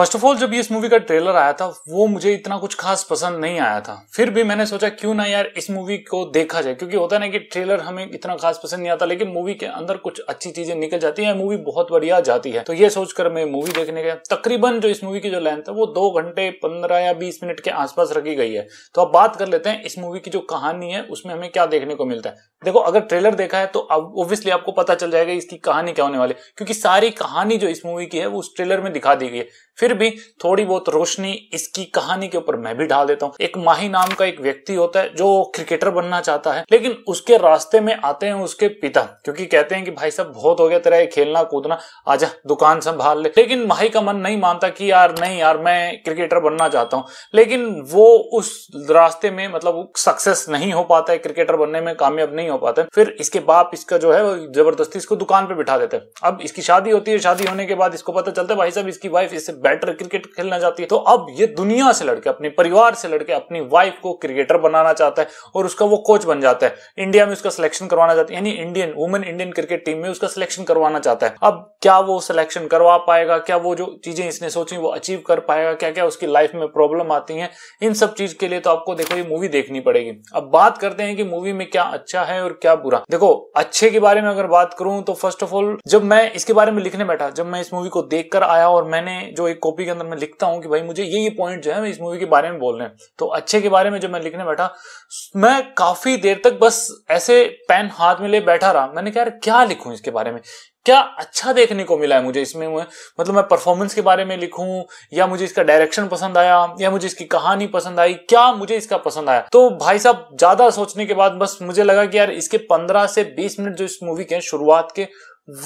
first of all जब ये इस मूवी का ट्रेलर आया था वो मुझे इतना कुछ खास पसंद नहीं आया था फिर भी मैंने सोचा क्यों ना यार इस मूवी को देखा जाए क्योंकि होता ना कि ट्रेलर हमें इतना खास पसंद नहीं आता लेकिन मूवी के अंदर कुछ अच्छी चीजें निकल जाती है मूवी बहुत बढ़िया जाती है तो ये सोचकर मैं मूवी देखने गया तकरीबन जो इस मूवी की जो लेंथ है वो दो घंटे पंद्रह या बीस मिनट के आसपास रखी गई है तो अब बात कर लेते हैं इस मूवी की जो कहानी है उसमें हमें क्या देखने को मिलता है देखो अगर ट्रेलर देखा है तो अब ऑब्वियसली आपको पता चल जाएगा इसकी कहानी क्या होने वाली क्योंकि सारी कहानी जो इस मूवी की है वो उस ट्रेलर में दिखा दी गई है फिर फिर भी थोड़ी बहुत रोशनी इसकी कहानी के ऊपर मैं भी डाल देता हूँ एक माही नाम का एक व्यक्ति होता है जो क्रिकेटर बनना चाहता है लेकिन उसके रास्ते में आते हैं उसके पिता क्योंकि कहते हैं कि भाई साहब बहुत हो गया तेरा ये खेलना कूदना आजा दुकान संभाल ले लेकिन माही का मन नहीं मानता कि यार नहीं यार मैं क्रिकेटर बनना चाहता हूँ लेकिन वो उस रास्ते में मतलब सक्सेस नहीं हो पाता है क्रिकेटर बनने में कामयाब नहीं हो पाता फिर इसके बाप इसका जो है जबरदस्ती इसको दुकान पर बिठा देते हैं अब इसकी शादी होती है शादी होने के बाद इसको पता चलता है भाई साहब इसकी वाइफ इससे बेटर क्रिकेट खेलना चाहती है तो अब ये दुनिया से लड़के अपने परिवार से लड़के अपनी वाइफ को क्रिकेटर बनाना चाहता है और उसका वो कोच बन जाता है इंडिया में उसका सिलेक्शन करवाना चाहता है यानी Indian women Indian cricket team में उसका सिलेक्शन करवाना चाहता है अब क्या वो सिलेक्शन करवा पाएगा क्या वो जो चीजें इसने सोची वो अचीव कर पाएगा क्या क्या उसकी लाइफ में प्रॉब्लम आती है इन सब चीज के लिए तो आपको देखो ये मूवी देखनी पड़ेगी अब बात करते हैं कि मूवी में क्या अच्छा है और क्या बुरा देखो अच्छे के बारे में अगर बात करूं तो फर्स्ट ऑफ ऑल जब मैं इसके बारे में लिखने बैठा जब मैं इस मूवी को देखकर आया और मैंने जो एक कॉपी के अंदर मैं लिखता हूं कि भाई मुझे ये ये पॉइंट जो है मैं इस मूवी के बारे में बोलने हैं तो अच्छे के बारे में जब मैं लिखने बैठा मैं काफी देर तक बस ऐसे पेन हाथ में ले बैठा रहा मैंने कहा यार क्या लिखूं इसके बारे में क्या अच्छा देखने को मिला है मुझे इसमें मतलब मैं परफॉर्मेंस के बारे में लिखूं या मुझे इसका डायरेक्शन पसंद आया या मुझे इसकी कहानी पसंद आई क्या मुझे इसका पसंद आया तो भाई साहब ज्यादा सोचने के बाद बस मुझे लगा कि यार इसके पंद्रह से बीस मिनट जो इस मूवी के शुरुआत के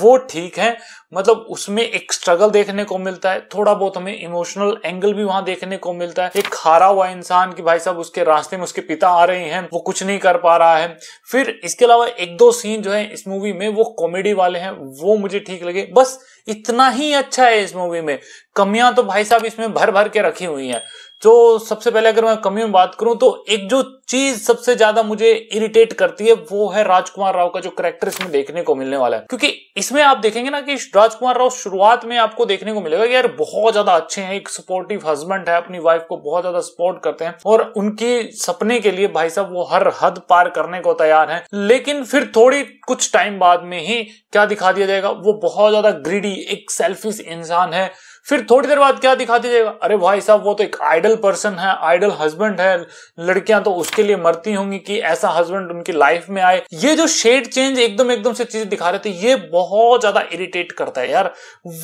वो ठीक है मतलब उसमें एक स्ट्रगल देखने को मिलता है थोड़ा बहुत हमें इमोशनल एंगल भी वहां देखने को मिलता है एक हारा हुआ इंसान कि भाई साहब उसके रास्ते में उसके पिता आ रहे हैं वो कुछ नहीं कर पा रहा है फिर इसके अलावा एक दो सीन जो है इस मूवी में वो कॉमेडी वाले हैं वो मुझे ठीक लगे बस इतना ही अच्छा है इस मूवी में कमियां तो भाई साहब इसमें भर भर के रखी हुई है जो तो सबसे पहले अगर मैं कमियों में बात करूं तो एक जो चीज सबसे ज्यादा मुझे इरिटेट करती है वो है राजकुमार राव का जो करेक्टर इसमें देखने को मिलने वाला है क्योंकि इसमें आप देखेंगे ना कि राजकुमार राव शुरुआत में आपको देखने को मिलेगा कि यार बहुत ज्यादा अच्छे हैं एक सपोर्टिव हस्बैंड है अपनी वाइफ को बहुत ज्यादा सपोर्ट करते हैं और उनके सपने के लिए भाई साहब वो हर हद पार करने को तैयार है लेकिन फिर थोड़ी कुछ टाइम बाद में ही क्या दिखा दिया जाएगा वो बहुत ज्यादा ग्रीडी एक सेल्फिश इंसान है फिर थोड़ी देर बाद क्या दिखा दीजिएगा अरे भाई साहब वो तो एक आइडल पर्सन है आइडल हस्बैंड है लड़कियां तो उसके लिए मरती होंगी कि ऐसा हस्बैंड उनकी लाइफ में आए ये जो शेड चेंज एकदम एकदम से चीज दिखा रहे थे ये बहुत ज्यादा इरिटेट करता है यार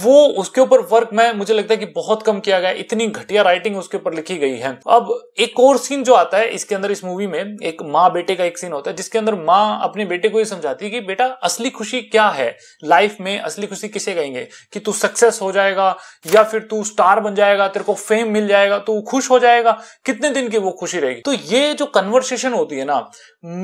वो उसके ऊपर वर्क में मुझे लगता है कि बहुत कम किया गया इतनी घटिया राइटिंग उसके ऊपर लिखी गई है अब एक और सीन जो आता है इसके अंदर इस मूवी में एक माँ बेटे का एक सीन होता है जिसके अंदर माँ अपने बेटे को ये समझाती है कि बेटा असली खुशी क्या है लाइफ में असली खुशी किसे कहेंगे कि तू सक्सेस हो जाएगा या फिर तू स्टार बन जाएगा तेरे को फेम मिल जाएगा तो खुश हो जाएगा कितने दिन की वो खुशी रहेगी तो ये जो कन्वर्सेशन होती है ना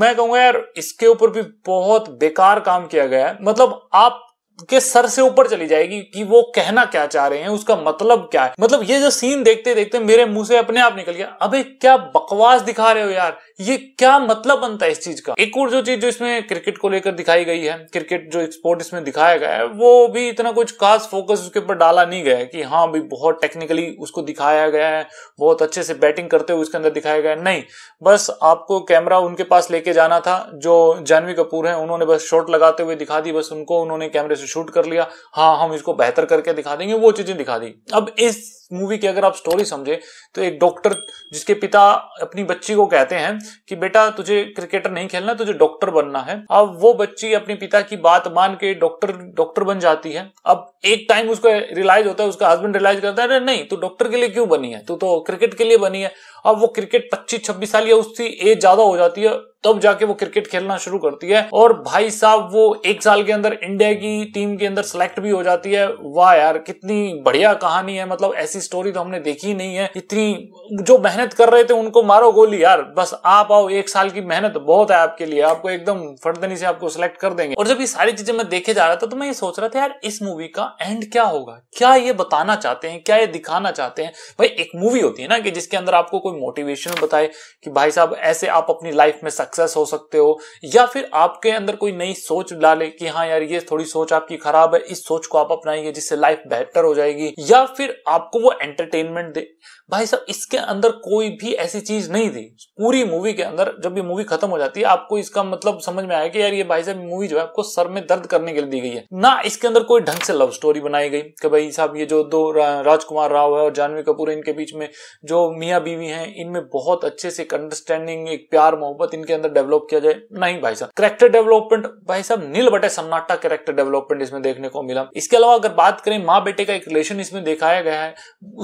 मैं कहूंगा यार इसके ऊपर भी बहुत बेकार काम किया गया है मतलब आप के सर से ऊपर चली जाएगी कि वो कहना क्या चाह रहे हैं उसका मतलब क्या है मतलब ये जो सीन देखते देखते मेरे मुंह से अपने आप निकल गया अबे क्या बकवास दिखा रहे हो यार ये क्या मतलब बनता है इस चीज का एक और जो चीज जो इसमें क्रिकेट को लेकर दिखाई गई है क्रिकेट जो स्पोर्ट इसमें दिखाया गया है वो भी इतना कुछ खास फोकस उसके ऊपर डाला नहीं गया है कि हाँ भाई बहुत टेक्निकली उसको दिखाया गया है बहुत अच्छे से बैटिंग करते हुए उसके अंदर दिखाया गया है नहीं बस आपको कैमरा उनके पास लेके जाना था जो जानवी कपूर है उन्होंने बस शॉट लगाते हुए दिखा दी बस उनको उन्होंने कैमरे से शूट कर लिया हाँ हम इसको बेहतर करके दिखा देंगे वो चीजें दिखा दी अब इस मूवी की अगर आप स्टोरी समझे तो एक डॉक्टर जिसके पिता अपनी बच्ची को कहते हैं कि बेटा तुझे क्रिकेटर नहीं खेलना तुझे डॉक्टर बनना है अब वो बच्ची अपने पिता की बात मान के डॉक्टर डॉक्टर बन जाती है अब एक टाइम उसको रियलाइज होता है उसका हस्बैंड रियलाइज करता है अरे नहीं तू डॉक्टर के लिए क्यों बनी है तू तो क्रिकेट के लिए बनी है अब वो क्रिकेट पच्चीस छब्बीस साल या उसकी एज ज्यादा हो जाती है तब जाके वो क्रिकेट खेलना शुरू करती है और भाई साहब वो एक साल के अंदर इंडिया की टीम के अंदर सेलेक्ट भी हो जाती है वाह यार कितनी बढ़िया कहानी है मतलब ऐसी स्टोरी तो हमने देखी नहीं है इतनी जो मेहनत कर रहे थे उनको मारो गोली यार बस आप आओ एक साल की मेहनत बहुत है आपके लिए आपको एकदम फर्दनी से आपको सिलेक्ट कर देंगे और जब ये सारी चीजें मैं देखे जा रहा था तो मैं ये सोच रहा था यार इस मूवी का एंड क्या होगा क्या ये बताना चाहते हैं क्या ये दिखाना चाहते हैं भाई एक मूवी होती है ना कि जिसके अंदर आपको कोई मोटिवेशन बताए कि भाई साहब ऐसे आप अपनी लाइफ में सक्सेस सक्सेस हो सकते हो या फिर आपके अंदर कोई नई सोच डाले कि हाँ यार ये थोड़ी सोच आपकी खराब है इस सोच को आप अपनाइए जिससे लाइफ बेहतर हो जाएगी या फिर आपको वो एंटरटेनमेंट दे भाई साहब इसके अंदर कोई भी ऐसी चीज नहीं थी पूरी मूवी के अंदर जब भी मूवी खत्म हो जाती है आपको इसका मतलब समझ में आया कि यार ये भाई साहब मूवी जो है आपको सर में दर्द करने के लिए दी गई है ना इसके अंदर कोई ढंग से लव स्टोरी बनाई गई कि भाई साहब ये जो दो राजकुमार राव है और जानवी कपूर इनके बीच में जो मियाँ बीवी है इनमें बहुत अच्छे से एक अंडरस्टैंडिंग एक प्यार मोहब्बत इनके अंदर डेवलप किया जाए नहीं भाई साहब करेक्टर डेवलपमेंट भाई साहब नील बटे सन्नाटा करेक्टर डेवलपमेंट इसमें देखने को मिला इसके अलावा अगर बात करें माँ बेटे का एक रिलेशन इसमें दिखाया गया है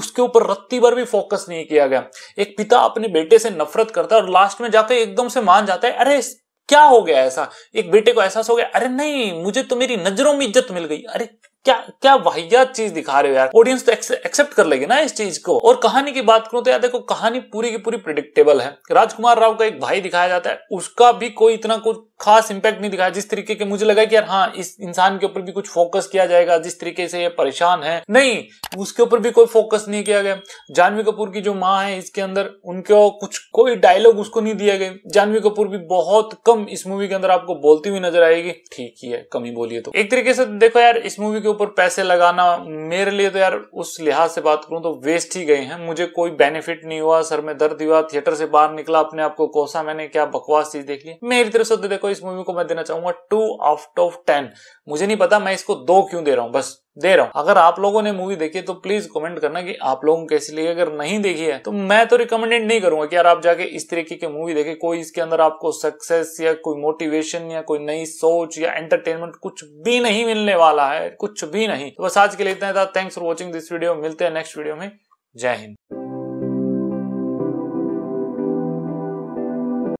उसके ऊपर रत्ती पर भी फोकस नहीं किया गया एक पिता अपने बेटे से नफरत करता है और लास्ट में जाकर एकदम से मान जाता है अरे क्या हो गया ऐसा एक बेटे को एहसास हो गया अरे नहीं मुझे तो मेरी नजरों में इज्जत मिल गई अरे क्या क्या वाहियात चीज दिखा रहे हो यार ऑडियंस तो एक्सेप्ट कर लेगी ना इस चीज को और कहानी की बात करूं तो यार देखो कहानी पूरी की पूरी प्रिडिक्टेबल है राजकुमार राव का एक भाई दिखाया जाता है उसका भी कोई इतना कुछ खास इम्पैक्ट नहीं दिखाया जिस तरीके के मुझे लगा कि यार हाँ इस इंसान के ऊपर भी कुछ फोकस किया जाएगा जिस तरीके से ये परेशान है नहीं उसके ऊपर भी कोई फोकस नहीं किया गया जानवी कपूर की जो माँ है इसके अंदर उनके कुछ कोई डायलॉग उसको नहीं दिया गया जानवी कपूर भी बहुत कम इस मूवी के अंदर आपको बोलती हुई नजर आएगी ठीक ही है कमी बोलिए तो एक तरीके से देखो यार इस मूवी के ऊपर पैसे लगाना मेरे लिए तो यार उस लिहाज से बात करूं तो वेस्ट ही गए हैं मुझे कोई बेनिफिट नहीं हुआ सर में दर्द हुआ थिएटर से बाहर निकला अपने आप को कोसा मैंने क्या बकवास चीज देख ली मेरी तरफ से तो देखो इस मूवी को मैं देना चाहूंगा टू आउट ऑफ टेन मुझे नहीं पता मैं इसको दो क्यों दे रहा हूँ बस दे रहा हूँ अगर आप लोगों ने मूवी देखी है तो प्लीज कमेंट करना कि आप लोगों को कैसी लगी अगर नहीं देखी है तो मैं तो रिकमेंडेड नहीं करूंगा कि यार आप जाके इस तरीके की मूवी देखे कोई इसके अंदर आपको सक्सेस या कोई मोटिवेशन या कोई नई सोच या एंटरटेनमेंट कुछ भी नहीं मिलने वाला है कुछ भी नहीं तो बस आज के लिए इतना था thanks for watching this video मिलते हैं नेक्स्ट वीडियो में जय हिंद